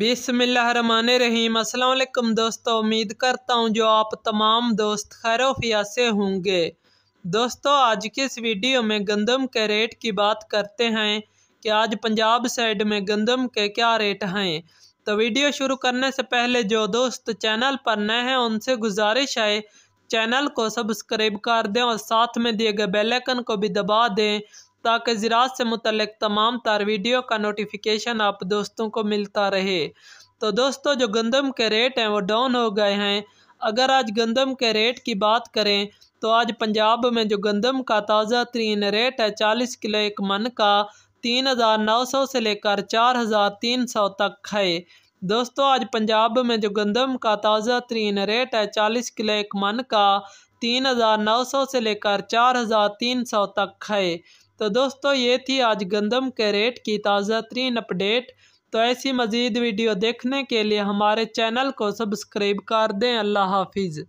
बिसमिल्ल रहीम अस्सलाम दोस्तों उम्मीद करता हूँ जो आप तमाम दोस्त खैरोफिया से होंगे दोस्तों आज की इस वीडियो में गंदम के रेट की बात करते हैं कि आज पंजाब साइड में गंदम के क्या रेट हैं तो वीडियो शुरू करने से पहले जो दोस्त चैनल पर नए हैं उनसे गुजारिश है चैनल को सब्सक्राइब कर दें और साथ में दिए गए बेल आइकन को भी दबा दें ताकि ज़रात से मुतलक तमाम तार वीडियो का नोटिफिकेशन आप दोस्तों को मिलता रहे तो दोस्तों जो गंदम के रेट हैं वो डाउन हो गए हैं अगर आज गंदम के रेट की बात करें तो आज पंजाब में जो गंदम का ताज़ा तरीन रेट है चालीस किलो एक मन का तीन हज़ार नौ सौ से लेकर चार हज़ार तीन सौ तक है दोस्तों आज पंजाब में जो गंदम का ताज़ा तरीन रेट है चालीस किलो एक मन का तीन हज़ार नौ सौ से लेकर चार हज़ार तीन सौ तक है तो दोस्तों ये थी आज गंदम के रेट की ताज़ा तरीन अपडेट तो ऐसी मज़ीद वीडियो देखने के लिए हमारे चैनल को सब्सक्राइब कर दें अल्लाह हाफिज़